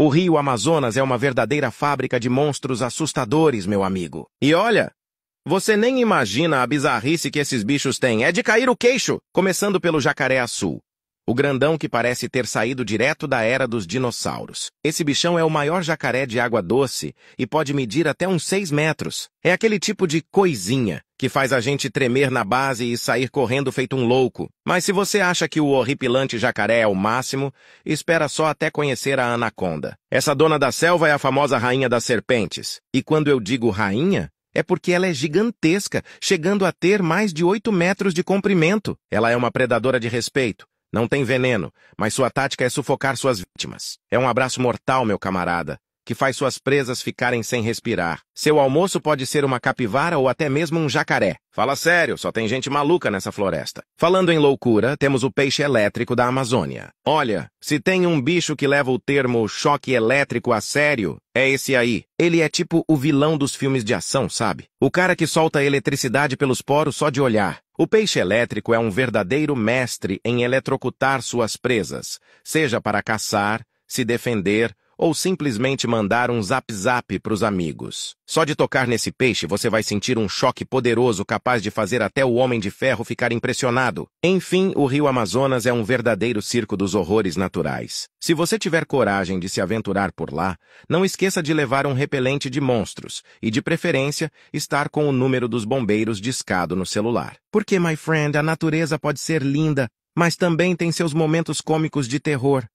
O rio Amazonas é uma verdadeira fábrica de monstros assustadores, meu amigo. E olha, você nem imagina a bizarrice que esses bichos têm. É de cair o queixo, começando pelo jacaré azul. O grandão que parece ter saído direto da era dos dinossauros. Esse bichão é o maior jacaré de água doce e pode medir até uns 6 metros. É aquele tipo de coisinha que faz a gente tremer na base e sair correndo feito um louco. Mas se você acha que o horripilante jacaré é o máximo, espera só até conhecer a anaconda. Essa dona da selva é a famosa rainha das serpentes. E quando eu digo rainha, é porque ela é gigantesca, chegando a ter mais de 8 metros de comprimento. Ela é uma predadora de respeito não tem veneno, mas sua tática é sufocar suas vítimas. É um abraço mortal, meu camarada que faz suas presas ficarem sem respirar. Seu almoço pode ser uma capivara ou até mesmo um jacaré. Fala sério, só tem gente maluca nessa floresta. Falando em loucura, temos o peixe elétrico da Amazônia. Olha, se tem um bicho que leva o termo choque elétrico a sério, é esse aí. Ele é tipo o vilão dos filmes de ação, sabe? O cara que solta eletricidade pelos poros só de olhar. O peixe elétrico é um verdadeiro mestre em eletrocutar suas presas, seja para caçar, se defender ou simplesmente mandar um zap zap para os amigos. Só de tocar nesse peixe você vai sentir um choque poderoso capaz de fazer até o Homem de Ferro ficar impressionado. Enfim, o rio Amazonas é um verdadeiro circo dos horrores naturais. Se você tiver coragem de se aventurar por lá, não esqueça de levar um repelente de monstros e, de preferência, estar com o número dos bombeiros discado no celular. Porque, my friend, a natureza pode ser linda, mas também tem seus momentos cômicos de terror.